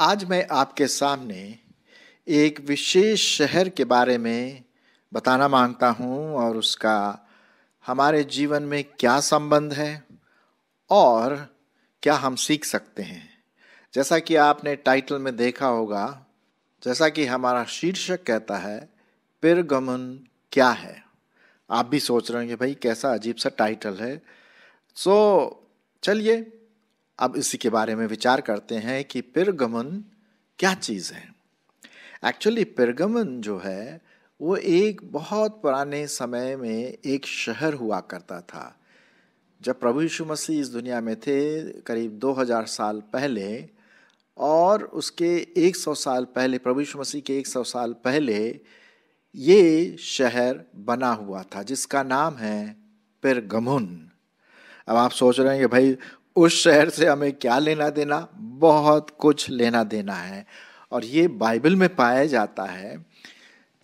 आज मैं आपके सामने एक विशेष शहर के बारे में बताना मांगता हूं और उसका हमारे जीवन में क्या संबंध है और क्या हम सीख सकते हैं जैसा कि आपने टाइटल में देखा होगा जैसा कि हमारा शीर्षक कहता है पिरगमन क्या है आप भी सोच रहे होंगे भाई कैसा अजीब सा टाइटल है सो so, चलिए अब इसी के बारे में विचार करते हैं कि पिरगमन क्या चीज़ है एक्चुअली पिरगमन जो है वो एक बहुत पुराने समय में एक शहर हुआ करता था जब प्रभु यीशु मसीह इस दुनिया में थे करीब 2000 साल पहले और उसके 100 साल पहले प्रभु यीशु मसीह के 100 साल पहले ये शहर बना हुआ था जिसका नाम है पेरगमुन अब आप सोच रहे हैं कि भाई उस शहर से हमें क्या लेना देना बहुत कुछ लेना देना है और ये बाइबल में पाया जाता है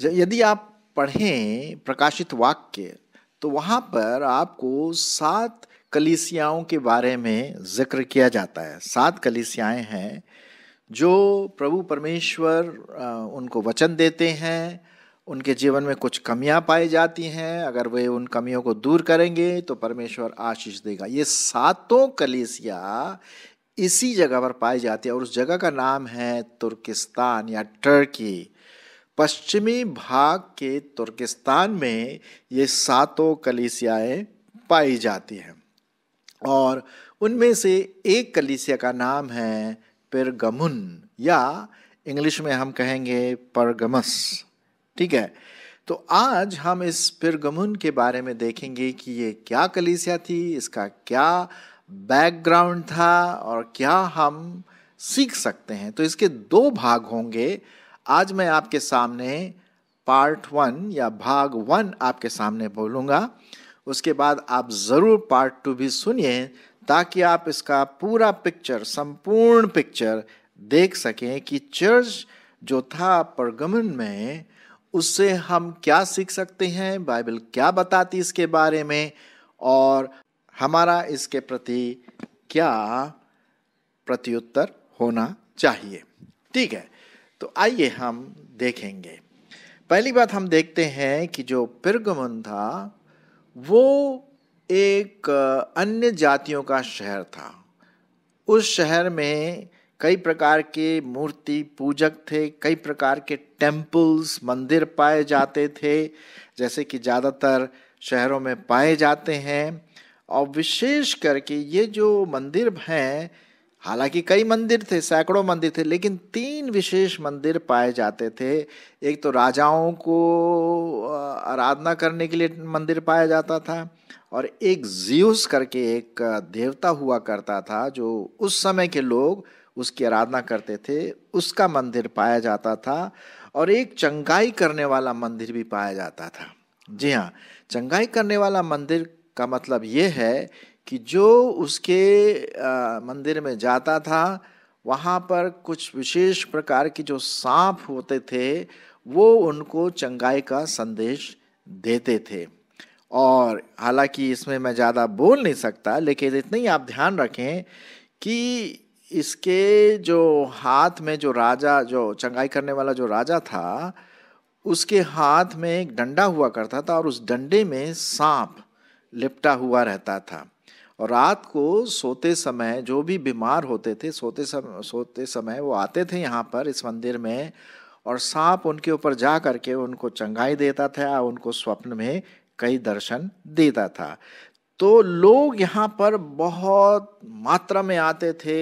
यदि आप पढ़ें प्रकाशित वाक्य तो वहाँ पर आपको सात कलिसियाओं के बारे में जिक्र किया जाता है सात कलिसियाएँ हैं जो प्रभु परमेश्वर उनको वचन देते हैं उनके जीवन में कुछ कमियां पाई जाती हैं अगर वे उन कमियों को दूर करेंगे तो परमेश्वर आशीष देगा ये सातों कलीसिया इसी जगह पर पाई जाती है और उस जगह का नाम है तुर्किस्तान या टर्की पश्चिमी भाग के तुर्किस्तान में ये सातों कलीसियाएँ पाई जाती हैं और उनमें से एक कलीसिया का नाम है पिरगमुन या इंग्लिश में हम कहेंगे परगमस ठीक है तो आज हम इस पिरगमुन के बारे में देखेंगे कि ये क्या कलीसिया थी इसका क्या बैकग्राउंड था और क्या हम सीख सकते हैं तो इसके दो भाग होंगे आज मैं आपके सामने पार्ट वन या भाग वन आपके सामने बोलूँगा उसके बाद आप ज़रूर पार्ट टू भी सुनिए ताकि आप इसका पूरा पिक्चर संपूर्ण पिक्चर देख सकें कि चर्च जो था परगमन में उससे हम क्या सीख सकते हैं बाइबल क्या बताती इसके बारे में और हमारा इसके प्रति क्या प्रत्युत्तर होना चाहिए ठीक है तो आइए हम देखेंगे पहली बात हम देखते हैं कि जो पिरगमन था वो एक अन्य जातियों का शहर था उस शहर में कई प्रकार के मूर्ति पूजक थे कई प्रकार के टेम्पल्स मंदिर पाए जाते थे जैसे कि ज़्यादातर शहरों में पाए जाते हैं और विशेष करके ये जो मंदिर हैं हालांकि कई मंदिर थे सैकड़ों मंदिर थे लेकिन तीन विशेष मंदिर पाए जाते थे एक तो राजाओं को आराधना करने के लिए मंदिर पाया जाता था और एक जियूस करके एक देवता हुआ करता था जो उस समय के लोग उसकी आराधना करते थे उसका मंदिर पाया जाता था और एक चंगाई करने वाला मंदिर भी पाया जाता था जी हाँ चंगाई करने वाला मंदिर का मतलब ये है कि जो उसके मंदिर में जाता था वहाँ पर कुछ विशेष प्रकार की जो सांप होते थे वो उनको चंगाई का संदेश देते थे और हालांकि इसमें मैं ज़्यादा बोल नहीं सकता लेकिन इतना ही आप ध्यान रखें कि इसके जो हाथ में जो राजा जो चंगाई करने वाला जो राजा था उसके हाथ में एक डंडा हुआ करता था और उस डंडे में सांप लिपटा हुआ रहता था और रात को सोते समय जो भी बीमार होते थे सोते समय सोते समय वो आते थे यहाँ पर इस मंदिर में और सांप उनके ऊपर जा करके उनको चंगाई देता था उनको स्वप्न में कई दर्शन देता था तो लोग यहाँ पर बहुत मात्रा में आते थे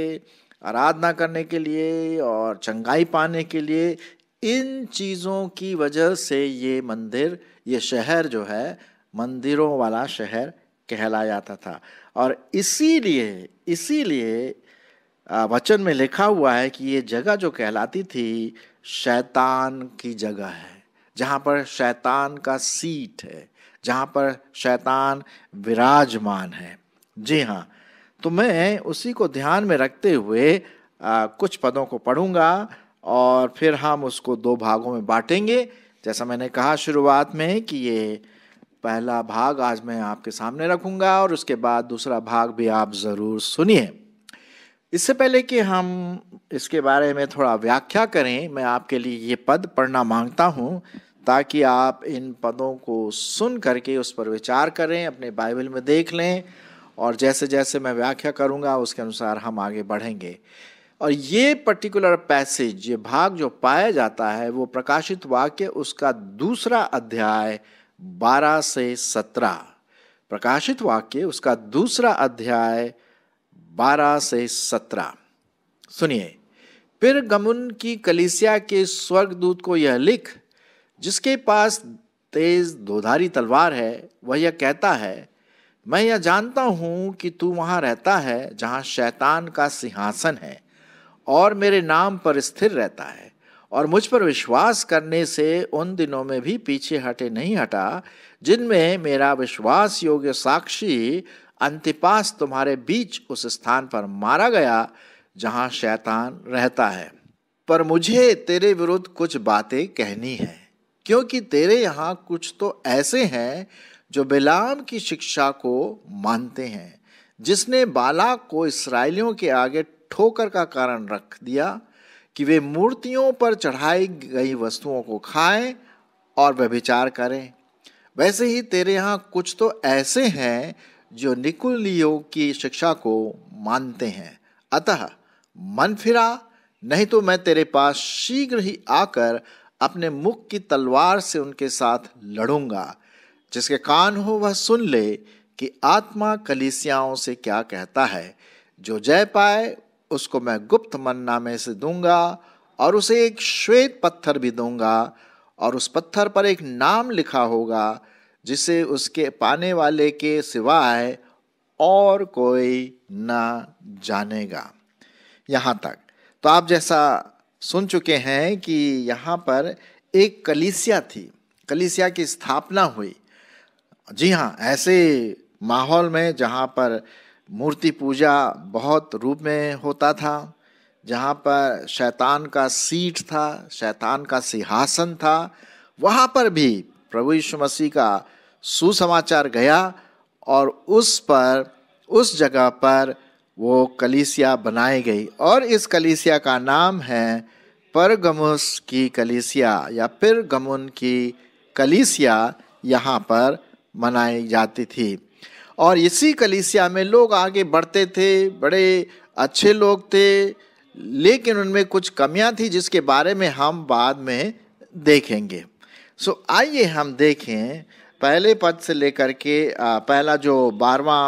आराधना करने के लिए और चंगाई पाने के लिए इन चीज़ों की वजह से ये मंदिर ये शहर जो है मंदिरों वाला शहर कहला जाता था और इसीलिए इसीलिए वचन में लिखा हुआ है कि ये जगह जो कहलाती थी शैतान की जगह है जहाँ पर शैतान का सीट है जहाँ पर शैतान विराजमान है जी हाँ तो मैं उसी को ध्यान में रखते हुए आ, कुछ पदों को पढ़ूंगा और फिर हम उसको दो भागों में बांटेंगे जैसा मैंने कहा शुरुआत में कि ये पहला भाग आज मैं आपके सामने रखूंगा और उसके बाद दूसरा भाग भी आप ज़रूर सुनिए इससे पहले कि हम इसके बारे में थोड़ा व्याख्या करें मैं आपके लिए ये पद पढ़ना मांगता हूँ ताकि आप इन पदों को सुन करके उस पर विचार करें अपने बाइबल में देख लें और जैसे जैसे मैं व्याख्या करूंगा उसके अनुसार हम आगे बढ़ेंगे और ये पर्टिकुलर पैसेज ये भाग जो पाया जाता है वो प्रकाशित वाक्य उसका दूसरा अध्याय 12 से 17 प्रकाशित वाक्य उसका दूसरा अध्याय 12 से 17 सुनिए फिर गमुन की कलिसिया के स्वर्गदूत को यह लिख जिसके पास तेज दोधारी तलवार है वह यह कहता है मैं यह जानता हूँ कि तू वहाँ रहता है जहाँ शैतान का सिंहासन है और मेरे नाम पर स्थिर रहता है और मुझ पर विश्वास करने से उन दिनों में भी पीछे हटे नहीं हटा जिनमें मेरा विश्वास योग्य साक्षी अंतिपास तुम्हारे बीच उस स्थान पर मारा गया जहाँ शैतान रहता है पर मुझे तेरे विरुद्ध कुछ बातें कहनी है क्योंकि तेरे यहाँ कुछ तो ऐसे हैं जो बिलाम की शिक्षा को मानते हैं जिसने बालाक को इसराइलियों के आगे ठोकर का कारण रख दिया कि वे मूर्तियों पर चढ़ाई गई वस्तुओं को खाएं और व्यभिचार करें वैसे ही तेरे यहाँ कुछ तो ऐसे हैं जो निकुलियों की शिक्षा को मानते हैं अतः मन फिरा नहीं तो मैं तेरे पास शीघ्र ही आकर अपने मुख की तलवार से उनके साथ लड़ूंगा जिसके कान हो वह सुन ले कि आत्मा कलिसियाओं से क्या कहता है जो जय पाए उसको मैं गुप्त मन्ना में से दूंगा और उसे एक श्वेत पत्थर भी दूंगा और उस पत्थर पर एक नाम लिखा होगा जिसे उसके पाने वाले के सिवाय और कोई ना जानेगा यहाँ तक तो आप जैसा सुन चुके हैं कि यहाँ पर एक कलिसिया थी कलिसिया की स्थापना हुई जी हाँ ऐसे माहौल में जहाँ पर मूर्ति पूजा बहुत रूप में होता था जहाँ पर शैतान का सीट था शैतान का सिंहासन था वहाँ पर भी प्रभु यीशु मसीह का सुसमाचार गया और उस पर उस जगह पर वो कलीसिया बनाई गई और इस कलीसिया का नाम है परगमुस की कलीसिया या फिर गमुन की कलीसिया यहाँ पर मनाई जाती थी और इसी कलीसिया में लोग आगे बढ़ते थे बड़े अच्छे लोग थे लेकिन उनमें कुछ कमियाँ थी जिसके बारे में हम बाद में देखेंगे सो आइए हम देखें पहले पद से लेकर के पहला जो बारवा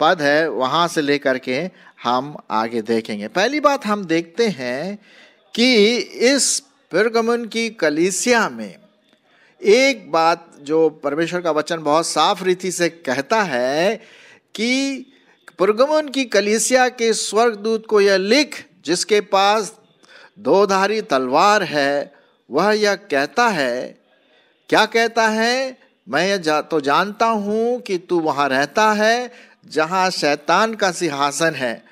पद है वहाँ से लेकर के हम आगे देखेंगे पहली बात हम देखते हैं कि इस पिरगमन की कलीसिया में एक बात जो परमेश्वर का वचन बहुत साफ रीति से कहता है कि पुरगमन की कलीसिया के स्वर्गदूत को यह लिख जिसके पास दोधारी तलवार है वह यह कहता है क्या कहता है मैं यह जा, तो जानता हूँ कि तू वहाँ रहता है जहाँ शैतान का सिंहासन है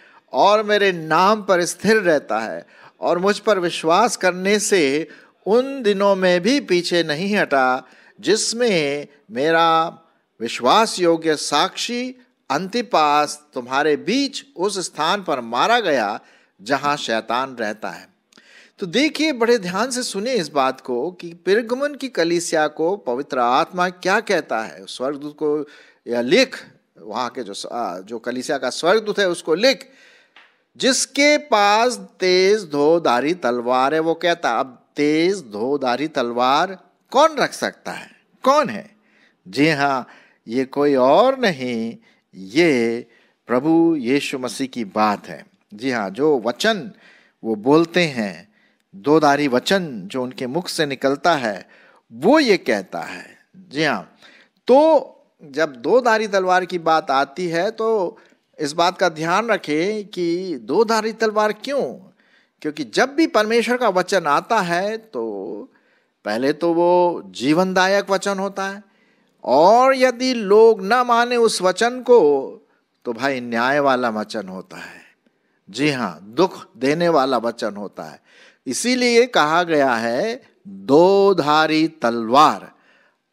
और मेरे नाम पर स्थिर रहता है और मुझ पर विश्वास करने से उन दिनों में भी पीछे नहीं हटा जिसमें मेरा विश्वास योग्य साक्षी अंतिपास तुम्हारे बीच उस स्थान पर मारा गया जहाँ शैतान रहता है तो देखिए बड़े ध्यान से सुने इस बात को कि पिरगमन की कलिसिया को पवित्र आत्मा क्या कहता है स्वर्गदूत को या लिख वहां के जो जो कलिसिया का स्वर्गदूत है उसको लिख जिसके पास तेज धोधारी तलवार है वो कहता अब तेज धोधारी तलवार कौन रख सकता है कौन है जी हाँ ये कोई और नहीं ये प्रभु यीशु मसीह की बात है जी हाँ जो वचन वो बोलते हैं दोधारी वचन जो उनके मुख से निकलता है वो ये कहता है जी हाँ तो जब दो धारी तलवार की बात आती है तो इस बात का ध्यान रखें कि दो धारी तलवार क्यों क्योंकि जब भी परमेश्वर का वचन आता है तो पहले तो वो जीवनदायक वचन होता है और यदि लोग न माने उस वचन को तो भाई न्याय वाला वचन होता है जी हाँ दुख देने वाला वचन होता है इसीलिए कहा गया है दो धारी तलवार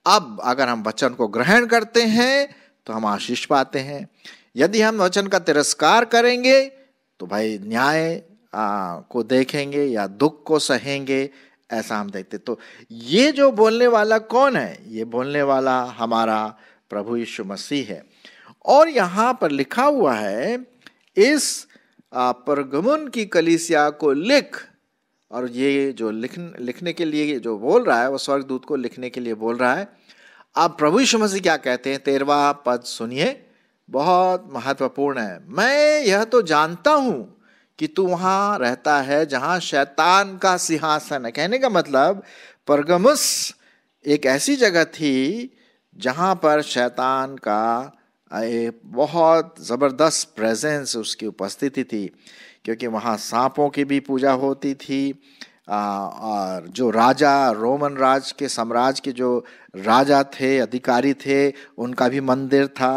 अब अगर हम वचन को ग्रहण करते हैं तो हम आशीष पाते हैं यदि हम वचन का तिरस्कार करेंगे तो भाई न्याय को देखेंगे या दुख को सहेंगे ऐसा हम देखते तो ये जो बोलने वाला कौन है ये बोलने वाला हमारा प्रभु यीशु मसीह है और यहाँ पर लिखा हुआ है इस प्रगमन की कलिसिया को लिख और ये जो लिख लिखने के लिए जो बोल रहा है वो स्वर्गदूत को लिखने के लिए बोल रहा है आप प्रभु यीशु मसीह क्या कहते हैं तेरवा पद सुनिए बहुत महत्वपूर्ण है मैं यह तो जानता हूँ कि तू वहाँ रहता है जहाँ शैतान का सिंहासन है कहने का मतलब परगमुस एक ऐसी जगह थी जहाँ पर शैतान का एक बहुत ज़बरदस्त प्रेजेंस उसकी उपस्थिति थी क्योंकि वहाँ सांपों की भी पूजा होती थी आ, और जो राजा रोमन राज के साम्राज्य के जो राजा थे अधिकारी थे उनका भी मंदिर था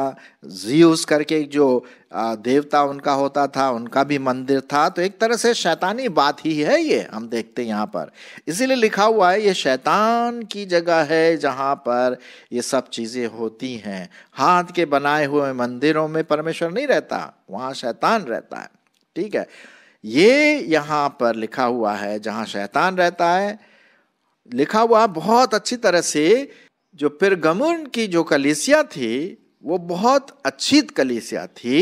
जीउस करके जो आ, देवता उनका होता था उनका भी मंदिर था तो एक तरह से शैतानी बात ही है ये हम देखते हैं यहाँ पर इसीलिए लिखा हुआ है ये शैतान की जगह है जहाँ पर ये सब चीज़ें होती हैं हाथ के बनाए हुए मंदिरों में परमेश्वर नहीं रहता वहाँ शैतान रहता है ठीक है ये यहाँ पर लिखा हुआ है जहाँ शैतान रहता है लिखा हुआ बहुत अच्छी तरह से जो पिरगमुन की जो कलीसिया थी वो बहुत अच्छी कलीसिया थी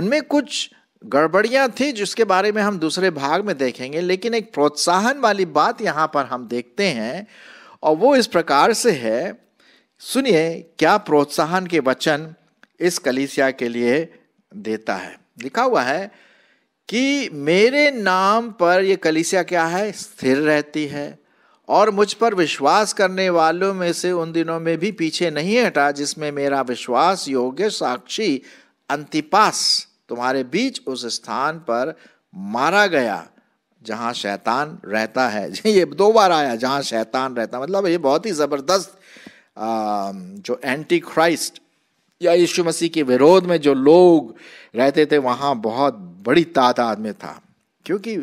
उनमें कुछ गड़बड़ियाँ थी जिसके बारे में हम दूसरे भाग में देखेंगे लेकिन एक प्रोत्साहन वाली बात यहाँ पर हम देखते हैं और वो इस प्रकार से है सुनिए क्या प्रोत्साहन के वचन इस कलीसिया के लिए देता है लिखा हुआ है कि मेरे नाम पर ये कलिसिया क्या है स्थिर रहती है और मुझ पर विश्वास करने वालों में से उन दिनों में भी पीछे नहीं हटा जिसमें मेरा विश्वास योग्य साक्षी अंतिपास तुम्हारे बीच उस स्थान पर मारा गया जहाँ शैतान रहता है ये दो बार आया जहाँ शैतान रहता मतलब ये बहुत ही ज़बरदस्त जो एंटी क्राइस्ट या यीशु मसीह के विरोध में जो लोग रहते थे वहाँ बहुत बड़ी तादाद में था क्योंकि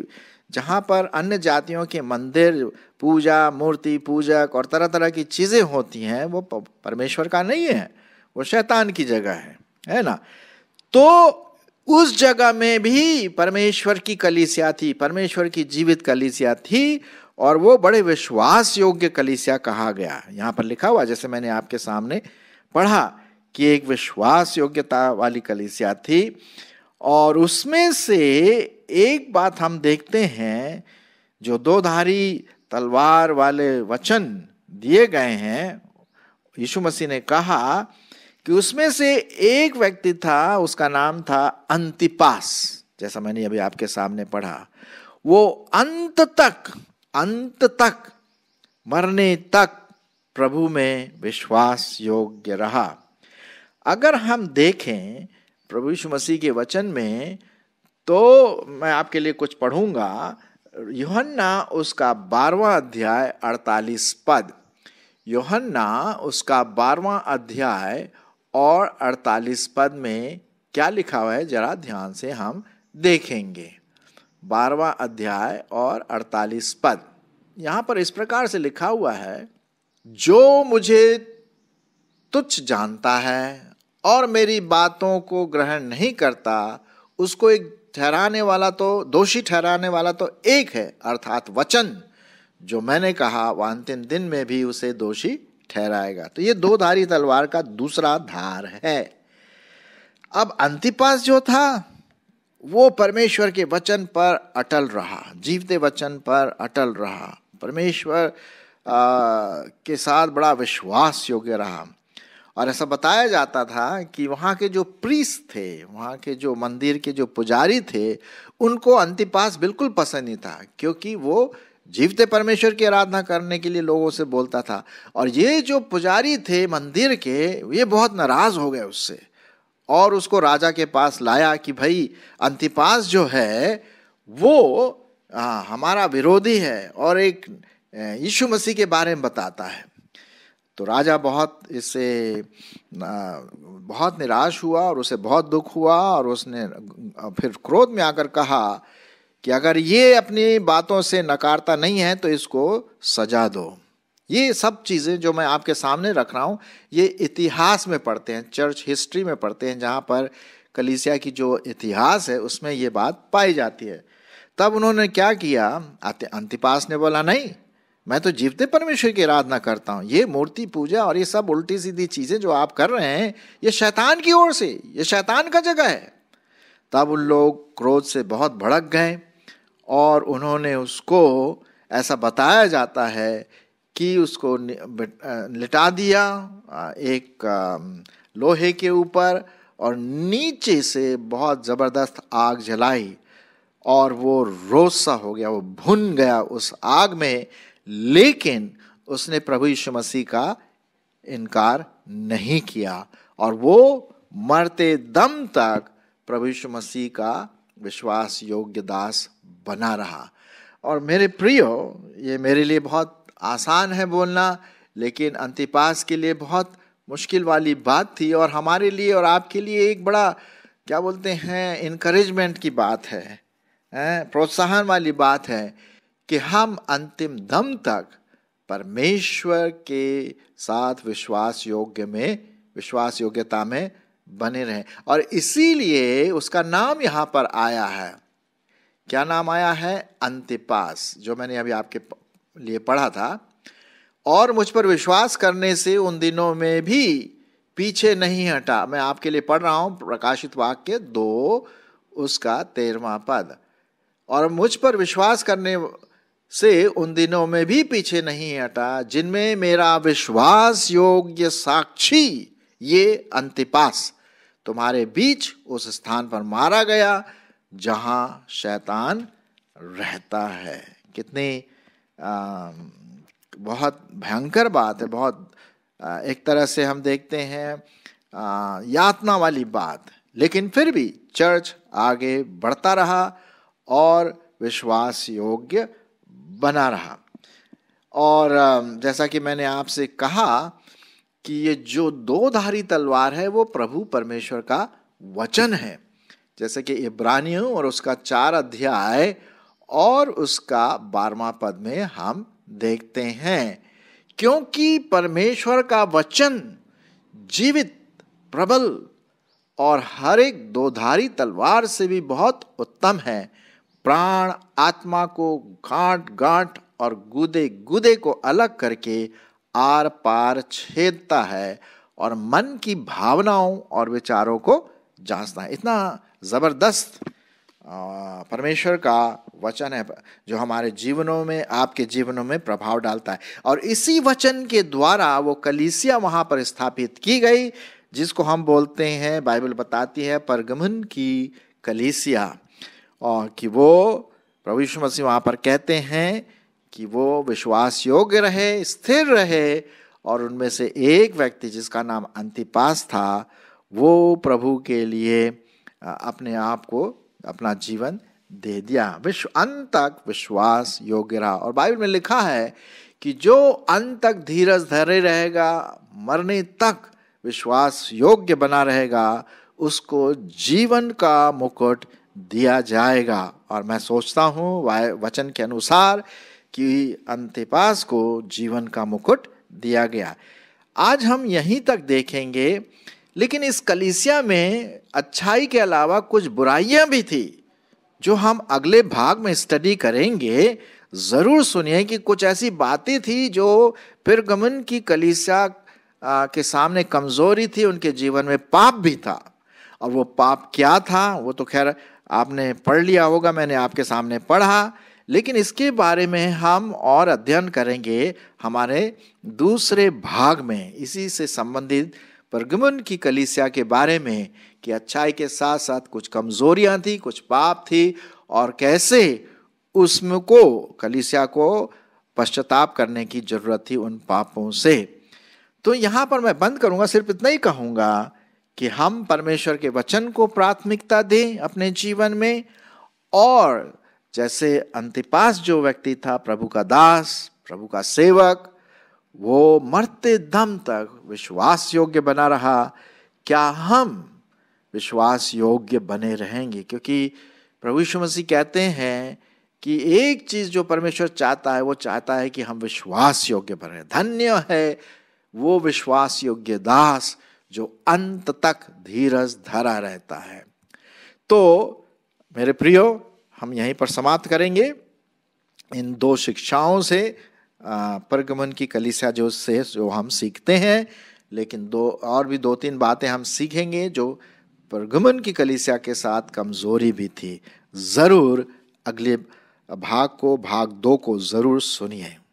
जहाँ पर अन्य जातियों के मंदिर पूजा मूर्ति पूजक और तरह तरह की चीज़ें होती हैं वो परमेश्वर का नहीं है वो शैतान की जगह है है ना तो उस जगह में भी परमेश्वर की कलीसिया थी परमेश्वर की जीवित कलीसिया थी और वो बड़े विश्वास योग्य कलीसिया कहा गया यहाँ पर लिखा हुआ जैसे मैंने आपके सामने पढ़ा कि एक विश्वास योग्यता वाली कलिसिया थी और उसमें से एक बात हम देखते हैं जो दोधारी तलवार वाले वचन दिए गए हैं यीशु मसीह ने कहा कि उसमें से एक व्यक्ति था उसका नाम था अंतिपास जैसा मैंने अभी आपके सामने पढ़ा वो अंत तक अंत तक मरने तक प्रभु में विश्वास योग्य रहा अगर हम देखें प्रभु यीशु मसीह के वचन में तो मैं आपके लिए कुछ पढ़ूंगा योहन्ना उसका बारवा अध्याय अड़तालीस पद योहन्ना उसका बारवा अध्याय और अड़तालीस पद में क्या लिखा हुआ है जरा ध्यान से हम देखेंगे बारवा अध्याय और अड़तालीस पद यहाँ पर इस प्रकार से लिखा हुआ है जो मुझे तुच्छ जानता है और मेरी बातों को ग्रहण नहीं करता उसको एक ठहराने वाला तो दोषी ठहराने वाला तो एक है अर्थात वचन जो मैंने कहा वह अंतिम दिन में भी उसे दोषी ठहराएगा तो ये दो धारी तलवार का दूसरा धार है अब अंतिपास जो था वो परमेश्वर के वचन पर अटल रहा जीवते वचन पर अटल रहा परमेश्वर आ, के साथ बड़ा विश्वास योग्य रहा और ऐसा बताया जाता था कि वहाँ के जो प्रीस थे वहाँ के जो मंदिर के जो पुजारी थे उनको अंतिपास बिल्कुल पसंद नहीं था क्योंकि वो जीवते परमेश्वर की आराधना करने के लिए लोगों से बोलता था और ये जो पुजारी थे मंदिर के ये बहुत नाराज़ हो गए उससे और उसको राजा के पास लाया कि भाई अंतिपास जो है वो आ, हाँ, हमारा विरोधी है और एक यीशु मसीह के बारे में बताता है तो राजा बहुत इससे बहुत निराश हुआ और उसे बहुत दुख हुआ और उसने फिर क्रोध में आकर कहा कि अगर ये अपनी बातों से नकारता नहीं है तो इसको सजा दो ये सब चीज़ें जो मैं आपके सामने रख रहा हूँ ये इतिहास में पढ़ते हैं चर्च हिस्ट्री में पढ़ते हैं जहाँ पर कलीसिया की जो इतिहास है उसमें ये बात पाई जाती है तब उन्होंने क्या किया अंतिपास ने बोला नहीं मैं तो जीवते परमेश्वर की आराधना करता हूँ ये मूर्ति पूजा और ये सब उल्टी सीधी चीज़ें जो आप कर रहे हैं ये शैतान की ओर से ये शैतान का जगह है तब उन लोग क्रोध से बहुत भड़क गए और उन्होंने उसको ऐसा बताया जाता है कि उसको लिटा दिया एक लोहे के ऊपर और नीचे से बहुत ज़बरदस्त आग जलाई और वो रोज सा हो गया वो भुन गया उस आग में लेकिन उसने प्रभु यीशु मसीह का इनकार नहीं किया और वो मरते दम तक प्रभु यीशु मसीह का विश्वास योग्य दास बना रहा और मेरे प्रियो ये मेरे लिए बहुत आसान है बोलना लेकिन अंतिपास के लिए बहुत मुश्किल वाली बात थी और हमारे लिए और आपके लिए एक बड़ा क्या बोलते हैं इनकरेजमेंट की बात है प्रोत्साहन वाली बात है कि हम अंतिम दम तक परमेश्वर के साथ विश्वास योग्य में विश्वास योग्यता में बने रहें और इसीलिए उसका नाम यहाँ पर आया है क्या नाम आया है अंतिपास जो मैंने अभी आपके लिए पढ़ा था और मुझ पर विश्वास करने से उन दिनों में भी पीछे नहीं हटा मैं आपके लिए पढ़ रहा हूँ प्रकाशित वाक्य दो उसका तेरवा पद और मुझ पर विश्वास करने से उन दिनों में भी पीछे नहीं हटा जिनमें मेरा विश्वास योग्य साक्षी ये अंतिपास तुम्हारे बीच उस स्थान पर मारा गया जहां शैतान रहता है कितनी आ, बहुत भयंकर बात है बहुत आ, एक तरह से हम देखते हैं आ, यातना वाली बात लेकिन फिर भी चर्च आगे बढ़ता रहा और विश्वास योग्य बना रहा और जैसा कि मैंने आपसे कहा कि ये जो दो धारी तलवार है वो प्रभु परमेश्वर का वचन है जैसे कि इब्रानियों और उसका चार अध्याय और उसका बारवा पद में हम देखते हैं क्योंकि परमेश्वर का वचन जीवित प्रबल और हर एक दोधारी तलवार से भी बहुत उत्तम है प्राण आत्मा को घाट गांठ और गुदे गुदे को अलग करके आर पार छेदता है और मन की भावनाओं और विचारों को जांचता है इतना ज़बरदस्त परमेश्वर का वचन है जो हमारे जीवनों में आपके जीवनों में प्रभाव डालता है और इसी वचन के द्वारा वो कलीसिया वहाँ पर स्थापित की गई जिसको हम बोलते हैं बाइबल बताती है परगमन की कलीसिया और कि वो प्रभु यीशु मसीह वहाँ पर कहते हैं कि वो विश्वास योग्य रहे स्थिर रहे और उनमें से एक व्यक्ति जिसका नाम अंतिपास था वो प्रभु के लिए अपने आप को अपना जीवन दे दिया विश्व अंत तक विश्वास योग्य रहा और बाइबल में लिखा है कि जो अंत तक धीरज धरे रहेगा मरने तक विश्वास योग्य बना रहेगा उसको जीवन का मुकुट दिया जाएगा और मैं सोचता हूँ वचन के अनुसार कि अंतिपास को जीवन का मुकुट दिया गया आज हम यहीं तक देखेंगे लेकिन इस कलिसिया में अच्छाई के अलावा कुछ बुराइयां भी थी जो हम अगले भाग में स्टडी करेंगे ज़रूर सुनिए कि कुछ ऐसी बातें थी जो पिरगमन की कलिसिया के सामने कमज़ोरी थी उनके जीवन में पाप भी था और वो पाप क्या था वो तो खैर आपने पढ़ लिया होगा मैंने आपके सामने पढ़ा लेकिन इसके बारे में हम और अध्ययन करेंगे हमारे दूसरे भाग में इसी से संबंधित प्रगमन की कलिसिया के बारे में कि अच्छाई के साथ साथ कुछ कमजोरियां थी कुछ पाप थी और कैसे उसमें को कलिसिया को पश्चाताप करने की जरूरत थी उन पापों से तो यहाँ पर मैं बंद करूँगा सिर्फ इतना ही कहूँगा कि हम परमेश्वर के वचन को प्राथमिकता दें अपने जीवन में और जैसे अंतिपास जो व्यक्ति था प्रभु का दास प्रभु का सेवक वो मरते दम तक विश्वास योग्य बना रहा क्या हम विश्वास योग्य बने रहेंगे क्योंकि प्रभु यीशु मसीह कहते हैं कि एक चीज जो परमेश्वर चाहता है वो चाहता है कि हम विश्वास योग्य बने धन्य है वो विश्वास योग्य दास जो अंत तक धीरज धरा रहता है तो मेरे प्रियो हम यहीं पर समाप्त करेंगे इन दो शिक्षाओं से परगमन की कलिसा जो से जो हम सीखते हैं लेकिन दो और भी दो तीन बातें हम सीखेंगे जो परगमन की कलिसिया के साथ कमजोरी भी थी ज़रूर अगले भाग को भाग दो को ज़रूर सुनिए